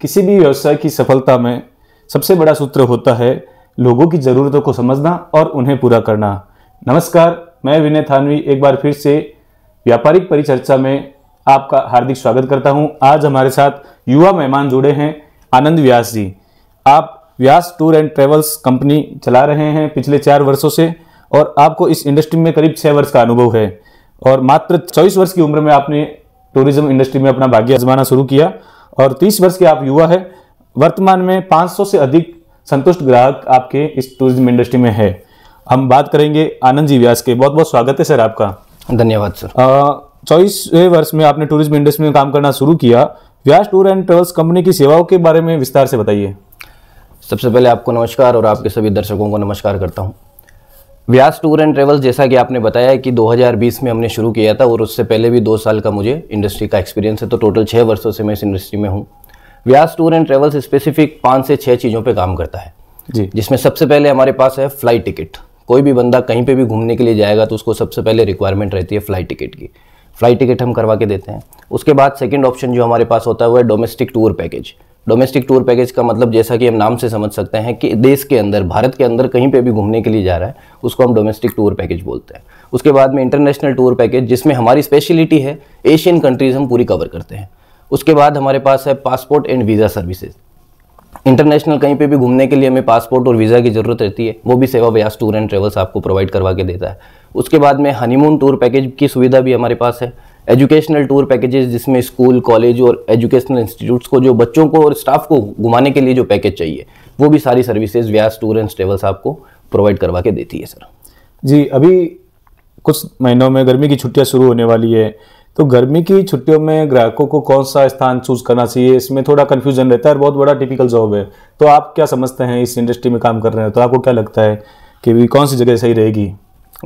किसी भी व्यवसाय की सफलता में सबसे बड़ा सूत्र होता है लोगों की ज़रूरतों को समझना और उन्हें पूरा करना नमस्कार मैं विनय थानवी एक बार फिर से व्यापारिक परिचर्चा में आपका हार्दिक स्वागत करता हूं आज हमारे साथ युवा मेहमान जुड़े हैं आनंद व्यास जी आप Vyas tour and travels company चला रहे हैं पिछले चार वर्षों से और आपको इस इंडस्ट्री में करीब छः वर्ष का अनुभव है और मात्र चौबीस वर्ष की उम्र में आपने टूरिज्म इंडस्ट्री में अपना भाग्य आजमाना शुरू किया और तीस वर्ष के आप युवा है वर्तमान में 500 से अधिक संतुष्ट ग्राहक आपके इस टूरिज्म इंडस्ट्री में है हम बात करेंगे आनंद जी व्यास के बहुत बहुत स्वागत है सर आपका धन्यवाद सर चौबीसवें वर्ष में आपने टूरिज्म इंडस्ट्री में काम करना शुरू किया Vyas tour and travels company की सेवाओं के बारे में विस्तार से बताइए सबसे पहले आपको नमस्कार और आपके सभी दर्शकों को नमस्कार करता हूँ व्यास टूर एंड ट्रेवल्स जैसा कि आपने बताया कि 2020 में हमने शुरू किया था और उससे पहले भी दो साल का मुझे इंडस्ट्री का एक्सपीरियंस है तो टोटल छः वर्षों से मैं इस इंडस्ट्री में हूँ Vyas tour and travels specific पाँच से छः चीज़ों पर काम करता है जी जिसमें सबसे पहले हमारे पास है फ्लाइट टिकट कोई भी बंदा कहीं पर भी घूमने के लिए जाएगा तो उसको सबसे पहले रिक्वायरमेंट रहती है फ्लाइट टिकट की फ्लाइट टिकट हम करवा के देते हैं उसके बाद सेकेंड ऑप्शन जो हमारे पास होता है वो है domestic tour package domestic tour package का मतलब जैसा कि हम नाम से समझ सकते हैं कि देश के अंदर भारत के अंदर कहीं पे भी घूमने के लिए जा रहा है उसको हम डोमेस्टिक टूर पैकेज बोलते हैं उसके बाद में इंटरनेशनल टूर पैकेज जिसमें हमारी स्पेशलिटी है एशियन कंट्रीज़ हम पूरी कवर करते हैं उसके बाद हमारे पास है passport and visa services international कहीं पे भी घूमने के लिए हमें पासपोर्ट और वीज़ा की ज़रूरत रहती है वो भी सेवा व्यास टूर एंड ट्रेवल्स आपको प्रोवाइड करवा के देता है उसके बाद में हनीमून टूर पैकेज की सुविधा भी हमारे पास है एजुकेशनल टूर पैकेजेस जिसमें स्कूल कॉलेज और एजुकेशनल इंस्टीट्यूट्स को जो बच्चों को और स्टाफ को घुमाने के लिए जो पैकेज चाहिए वो भी सारी services Vyas tour and travels आपको प्रोवाइड करवा के देती है सर जी अभी कुछ महीनों में गर्मी की छुट्टियाँ शुरू होने वाली है तो गर्मी की छुट्टियों में ग्राहकों को कौन सा स्थान चूज करना चाहिए इसमें थोड़ा कन्फ्यूजन रहता है और बहुत बड़ा टिपिकल जॉब है तो आप क्या समझते हैं इस इंडस्ट्री में काम कर रहे हैं तो आपको क्या लगता है कि कौन सी जगह सही रहेगी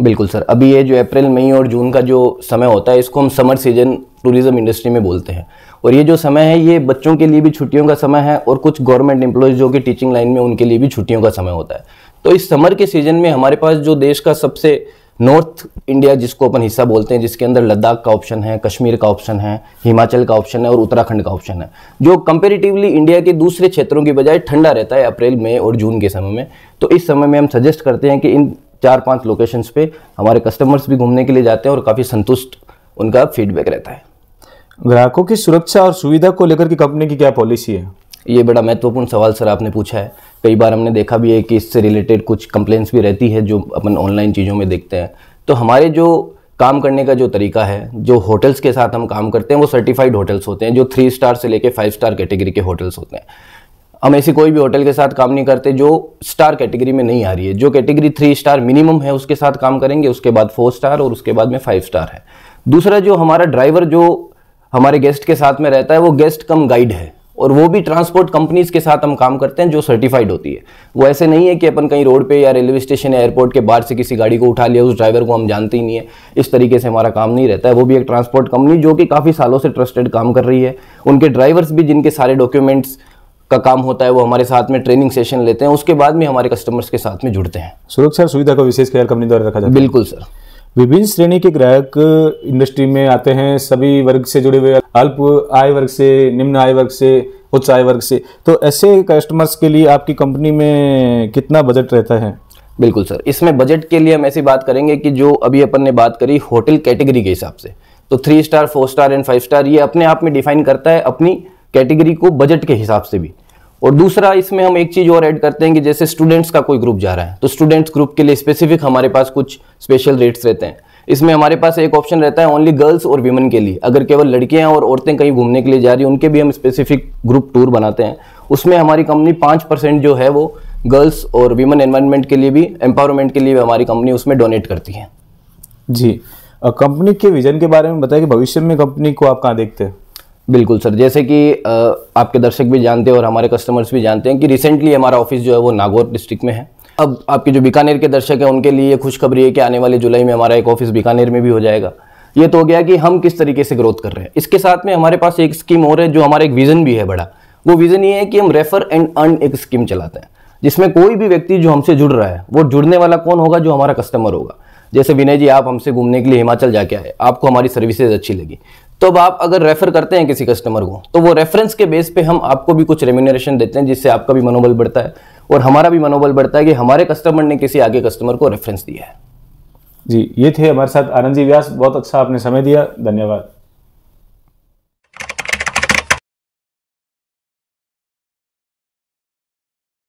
बिल्कुल सर अभी ये जो अप्रैल मई और जून का जो समय होता है इसको हम समर सीजन टूरिज़्म इंडस्ट्री में बोलते हैं और ये जो समय है ये बच्चों के लिए भी छुट्टियों का समय है और कुछ गवर्नमेंट एम्प्लॉयज़ जो कि टीचिंग लाइन में उनके लिए भी छुट्टियों का समय होता है तो इस समर के सीज़न में हमारे पास जो देश का सबसे नॉर्थ इंडिया जिसको अपन हिस्सा बोलते हैं जिसके अंदर लद्दाख का ऑप्शन है कश्मीर का ऑप्शन है हिमाचल का ऑप्शन है और उत्तराखंड का ऑप्शन है जो कंपेरेटिवली इंडिया के दूसरे क्षेत्रों की बजाय ठंडा रहता है अप्रैल मई और जून के समय में तो इस समय में हम सजेस्ट करते हैं कि इन चार पांच लोकेशंस पे हमारे कस्टमर्स भी घूमने के लिए जाते हैं और काफ़ी संतुष्ट उनका फीडबैक रहता है ग्राहकों की सुरक्षा और सुविधा को लेकर की कंपनी की क्या पॉलिसी है ये बड़ा महत्वपूर्ण सवाल सर आपने पूछा है कई बार हमने देखा भी है कि इससे रिलेटेड कुछ कंप्लेंट्स भी रहती है जो अपन ऑनलाइन चीज़ों में देखते हैं तो हमारे जो काम करने का जो तरीका है जो होटल्स के साथ हम काम करते हैं वो सर्टिफाइड होटल्स होते हैं जो थ्री स्टार से लेके फाइव स्टार कैटेगरी के होटल्स होते हैं हम ऐसी कोई भी होटल के साथ काम नहीं करते जो स्टार कैटेगरी में नहीं आ रही है जो कैटेगरी थ्री स्टार मिनिमम है उसके साथ काम करेंगे उसके बाद फोर स्टार और उसके बाद में फाइव स्टार है दूसरा जो हमारा ड्राइवर जो हमारे गेस्ट के साथ में रहता है वो गेस्ट कम गाइड है और वो भी ट्रांसपोर्ट कंपनीज के साथ हम काम करते हैं जो सर्टिफाइड होती है वो ऐसे नहीं है कि अपन कहीं रोड पे या रेलवे स्टेशन या एयरपोर्ट के बाहर से किसी गाड़ी को उठा लिया उस ड्राइवर को हम जानते ही नहीं है इस तरीके से हमारा काम नहीं रहता है वो भी एक ट्रांसपोर्ट कंपनी जो कि काफ़ी सालों से ट्रस्टेड काम कर रही है उनके ड्राइवर्स भी जिनके सारे डॉक्यूमेंट्स का काम होता है वो हमारे साथ में ट्रेनिंग सेशन लेते हैं उसके बाद में हमारे कस्टमर्स के साथ में जुड़ते हैं सुरक्षा सुविधा का विशेष ख्याल कंपनी द्वारा रखा जाता है बिल्कुल सर विभिन्न श्रेणी के ग्राहक इंडस्ट्री में आते हैं सभी वर्ग से जुड़े हुए अल्प आय वर्ग से निम्न आय वर्ग से उच्च आय वर्ग से तो ऐसे कस्टमर्स के लिए आपकी कंपनी में कितना बजट रहता है बिल्कुल सर इसमें बजट के लिए हम ऐसी बात करेंगे कि जो अभी अपन ने बात करी होटल कैटेगरी के हिसाब से तो three star four star and five star ये अपने आप में डिफाइन करता है अपनी कैटेगरी को बजट के हिसाब से भी और दूसरा इसमें हम एक चीज़ और ऐड करते हैं कि जैसे स्टूडेंट्स का कोई ग्रुप जा रहा है तो स्टूडेंट्स ग्रुप के लिए स्पेसिफिक हमारे पास कुछ स्पेशल रेट्स रहते हैं इसमें हमारे पास एक ऑप्शन रहता है ओनली गर्ल्स और वीमेन के लिए अगर केवल लड़कियां और औरतें कहीं घूमने के लिए जा रही हैं उनके भी हम स्पेसिफिक ग्रुप टूर बनाते हैं उसमें हमारी कंपनी पाँच परसेंट जो है वो गर्ल्स और वीमेन एनवायरमेंट के लिए भी एम्पावरमेंट के लिए भी हमारी कंपनी उसमें डोनेट करती है जी कंपनी के विजन के बारे में बताया कि भविष्य में कंपनी को आप कहाँ देखते हैं बिल्कुल सर जैसे कि आपके दर्शक भी जानते हैं और हमारे कस्टमर्स भी जानते हैं कि रिसेंटली हमारा ऑफिस जो है वो नागौर डिस्ट्रिक्ट में है अब आपके जो बीकानेर के दर्शक हैं उनके लिए खुशखबरी है कि आने वाले जुलाई में हमारा एक ऑफिस बीकानेर में भी हो जाएगा ये तो हो गया कि हम किस तरीके से ग्रोथ कर रहे हैं इसके साथ में हमारे पास एक स्कीम और है जो हमारा एक विज़न भी है बड़ा वो विज़न ये है कि हम रेफर एंड अर्न एक स्कीम चलाते हैं जिसमें कोई भी व्यक्ति जो हमसे जुड़ रहा है वो जुड़ने वाला कौन होगा जो हमारा कस्टमर होगा जैसे विनय जी आप हमसे घूमने के लिए हिमाचल जाके आए आपको हमारी सर्विसेज अच्छी लगी तो अब आप अगर रेफर करते हैं किसी कस्टमर को तो वो रेफरेंस के बेस पे हम आपको भी कुछ रेम्यूनरेशन देते हैं जिससे आपका भी मनोबल बढ़ता है और हमारा भी मनोबल बढ़ता है कि हमारे कस्टमर ने किसी आगे कस्टमर को रेफरेंस दिया है जी ये थे हमारे साथ आनंद जी व्यास बहुत अच्छा आपने समय दिया धन्यवाद